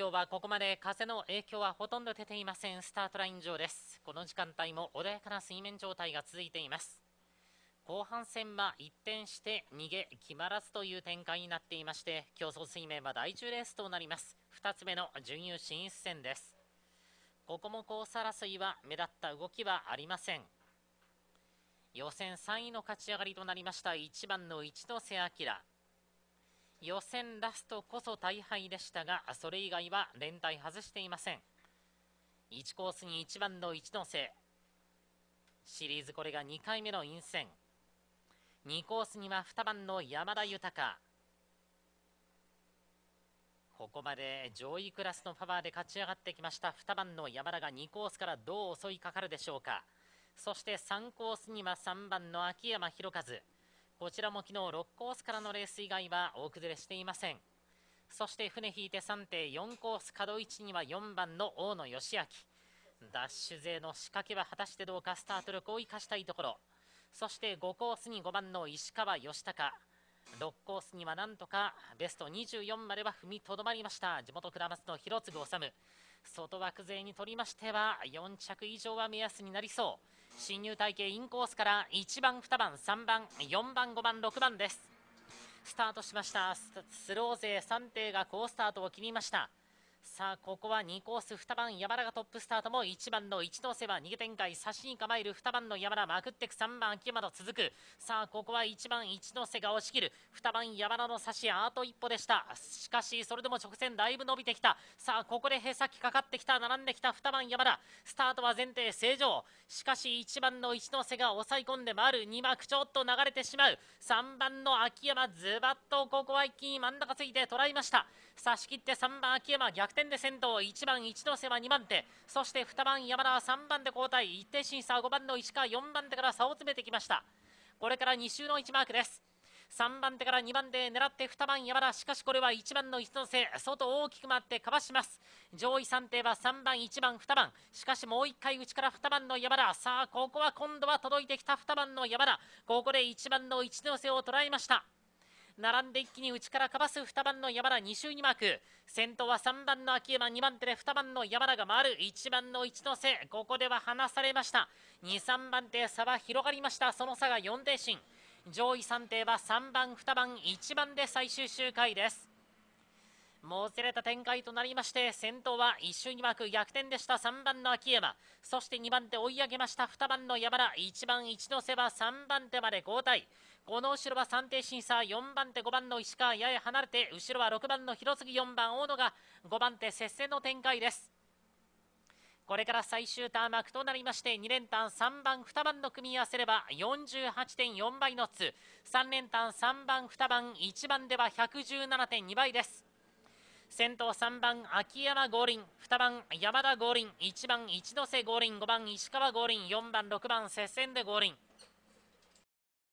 今日はここまで風の影響はほとんど出ていませんスタートライン上ですこの時間帯も穏やかな水面状態が続いています後半戦は一転して逃げ決まらずという展開になっていまして競争水面は第10レースとなります2つ目の準優進出戦ですここもコース争いは目立った動きはありません予選3位の勝ち上がりとなりました1番の一ノ瀬明予選ラストこそ大敗でしたがそれ以外は連帯外していません1コースに1番の一ノ瀬シリーズこれが2回目の陰線2コースには2番の山田豊ここまで上位クラスのパワーで勝ち上がってきました2番の山田が2コースからどう襲いかかるでしょうかそして3コースには3番の秋山博和こちらも昨日6コースからのレース以外は大崩れしていませんそして船引いて3.4コース角位置には4番の大野義明ダッシュ勢の仕掛けは果たしてどうかスタート力を生かしたいところそして5コースに5番の石川義孝6コースにはなんとかベスト24までは踏みとどまりました地元倉松の広次治外枠勢にとりましては4着以上は目安になりそう進入体系インコースから1番2番3番4番5番6番ですスタートしましたスロー勢3艇が好スタートを切りましたさあここは2コース2番山田がトップスタートも1番の一ノ瀬は逃げ展開差しに構える2番の山田まくってく3番秋山と続くさあここは1番一ノ瀬が押し切る2番山田の差しあと一歩でしたしかしそれでも直線だいぶ伸びてきたさあここでへさきかかってきた並んできた2番山田スタートは前提正常しかし1番の一ノ瀬が抑え込んで回る2幕ちょっと流れてしまう3番の秋山ズバッとここは一気に真ん中ついて捉えました差し切って3番秋山逆転で先頭1番一ノ瀬は2番手そして2番山田は3番で交代1点審査5番の石川4番手から差を詰めてきましたこれから2周の1マークです3番手から2番手狙って2番山田しかしこれは1番の一ノ瀬外大きく回ってかわします上位3艇は3番1番2番しかしもう1回内から2番の山田さあここは今度は届いてきた2番の山田ここで1番の一ノ瀬を捉えました並んで一気に内からかわす2番の山田2周にマーク先頭は3番の秋山2番手で2番の山田が回る1番の一ノ瀬ここでは離されました23番手差は広がりましたその差が4点進上位3艇は3番2番1番で最終周回ですもつれた展開となりまして先頭は一瞬に枠逆転でした3番の秋山そして2番手追い上げました2番の山田1番一ノ瀬は3番手まで交代この後ろは3点審査4番手5番の石川やや離れて後ろは6番の広杉4番大野が5番手接戦の展開ですこれから最終ターン幕となりまして2連単3番2番の組み合わせれば48.4倍の2 3連単3番2番1番では117.2倍です先頭3番秋山五輪2番山田五輪1番一ノ瀬五輪5番石川五輪4番6番接戦で五輪